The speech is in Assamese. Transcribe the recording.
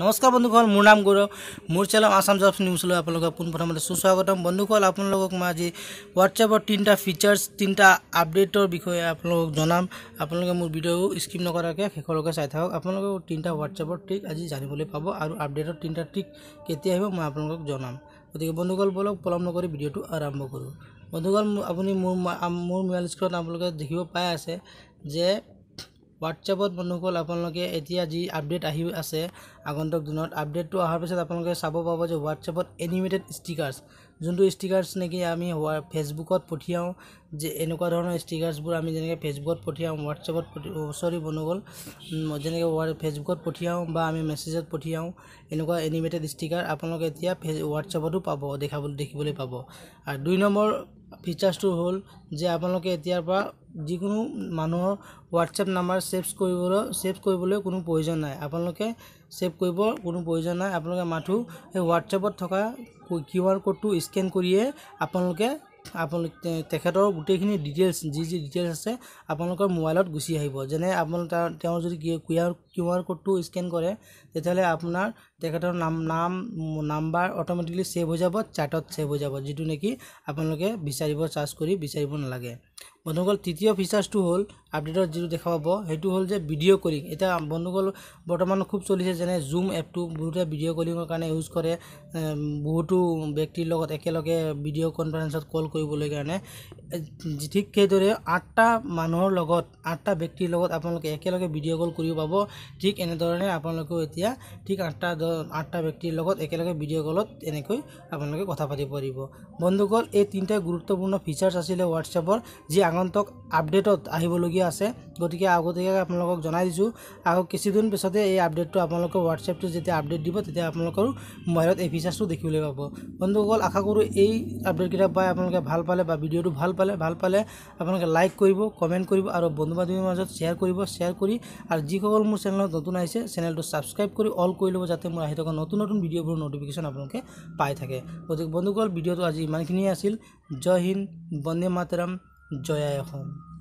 নমস্কাৰ বন্ধুসকল মোৰ নাম গৌৰৱ মোৰ চেনেল আছাম জবছ নিউজলৈ আপোনালোকক পোনপ্ৰথমতে সুস্বাগতম বন্ধুসকল আপোনালোকক মই আজি হোৱাটছএপৰ তিনিটা ফিচাৰ্ছ তিনিটা আপডেটৰ বিষয়ে আপোনালোকক জনাম আপোনালোকে মোৰ ভিডিঅ' স্কিপ নকৰাকৈ শেষলৈকে চাই থাকক আপোনালোকেও তিনিটা হোৱাটছএপৰ ট্ৰিক আজি জানিবলৈ পাব আৰু আপডেটৰ তিনিটা ট্ৰিক কেতিয়া আহিব মই আপোনালোকক জনাম গতিকে বন্ধুসকল বলক পলম নকৰি ভিডিঅ'টো আৰম্ভ কৰোঁ বন্ধুসকল আপুনি মোৰ মোৰ মোবাইল আপোনালোকে দেখিব পাই আছে যে হোৱাটছএপত বন্ধুসকল আপোনালোকে এতিয়া যি আপডেট আহি আছে আগন্তুক দিনত আপডেটটো অহাৰ পিছত আপোনালোকে চাব পাব যে হোৱাটছএপত এনিমেটেড ষ্টিকাৰ্ছ যোনটো ষ্টিকাৰ্ছ নেকি আমি হোৱাৰ ফেচবুকত পঠিয়াওঁ যে এনেকুৱা ধৰণৰ ষ্টিকাৰ্ছবোৰ আমি যেনেকৈ ফেচবুকত পঠিয়াওঁ হোৱাটছএপত চৰি বনগল যেনেকৈ ফেচবুকত পঠিয়াওঁ বা আমি মেছেজত পঠিয়াওঁ এনেকুৱা এনিমেটেড ষ্টিকাৰ আপোনালোকে এতিয়া ফে হোৱাটছএপতো পাব দেখাবলৈ দেখিবলৈ পাব আৰু দুই নম্বৰ ফিচাৰ্ছটো হ'ল যে আপোনালোকে এতিয়াৰ পৰা যিকোনো মানুহৰ হোৱাটছএপ নাম্বাৰ ছেভ কৰিবলৈ ছেভ কৰিবলৈ কোনো প্ৰয়োজন নাই আপোনালোকে ছেভ কৰিবৰ কোনো প্ৰয়োজন নাই আপোনালোকে মাথো সেই হোৱাটছএপত থকা কিউ আৰ ক'ডটো স্কেন কৰিয়ে আপোনালোকে আপোনালোক তেখেতৰ গোটেইখিনি ডিটেইলছ যি যি ডিটেইলছ আছে আপোনালোকৰ মোবাইলত গুচি আহিব যেনে আপোনাৰ তেওঁ যদি কিউ আৰ কিউ আৰ ক'ডটো স্কেন কৰে তেতিয়াহ'লে আপোনাৰ তেখেতৰ নাম নাম নাম্বাৰ অট'মেটিকেলি ছেভ হৈ যাব চাৰ্টত ছেভ হৈ যাব যিটো নেকি আপোনালোকে বিচাৰিব চাৰ্চ কৰি বিচাৰিব নালাগে বন্ধুসকল তৃতীয় ফিচাৰ্ছটো হ'ল আপডেটত যিটো দেখা পাব সেইটো হ'ল যে ভিডিঅ' কলিং এতিয়া বন্ধুসকল বৰ্তমান খুব চলিছে যেনে জুম এপটো বহুতে ভিডিঅ' কলিঙৰ কাৰণে ইউজ কৰে বহুতো ব্যক্তিৰ লগত একেলগে ভিডিঅ' কনফাৰেন্সত কল কৰিবলৈ কাৰণে ঠিক সেইদৰে আঠটা মানুহৰ লগত আঠটা ব্যক্তিৰ লগত আপোনালোকে একেলগে ভিডিঅ' কল কৰিব পাব ঠিক এনেধৰণে আপোনালোকেও এতিয়া ঠিক আঠটা আঠটা ব্যক্তিৰ লগত একেলগে ভিডিঅ' কলত এনেকৈ আপোনালোকে কথা পাতিব পাৰিব বন্ধুসকল এই তিনিটাই গুৰুত্বপূৰ্ণ ফিচাৰ্ছ আছিলে হোৱাটছএপৰ যি আগন্তক আপডেটত আহিবলগীয়া দিয়া আছে গতিকে আগতীয়াকৈ আপোনালোকক জনাই দিছোঁ আৰু কিছুদিন পিছতে এই আপডেটটো আপোনালোকে হোৱাটছএপটো যেতিয়া আপডেট দিব তেতিয়া আপোনালোকৰ মোবাইলত এই ফিচাৰ্ছটো দেখিবলৈ পাব বন্ধুসকল আশা কৰোঁ এই আপডেটকেইটা পাই আপোনালোকে ভাল পালে বা ভিডিঅ'টো ভাল পালে ভাল পালে আপোনালোকে লাইক কৰিব কমেণ্ট কৰিব আৰু বন্ধু বান্ধৱীৰ মাজত শ্বেয়াৰ কৰিব শ্বেয়াৰ কৰি আৰু যিসকল মোৰ চেনেলত নতুন আহিছে চেনেলটো ছাবস্ক্ৰাইব কৰি অল কৰি ল'ব যাতে মোৰ আহি থকা নতুন নতুন ভিডিঅ'বোৰ নটিফিকেশ্যন আপোনালোকে পাই থাকে গতিকে বন্ধুসকল ভিডিঅ'টো আজি ইমানখিনিয়ে আছিল জয় হিন্দ বন্দে মাতৰাম জয় আই অসম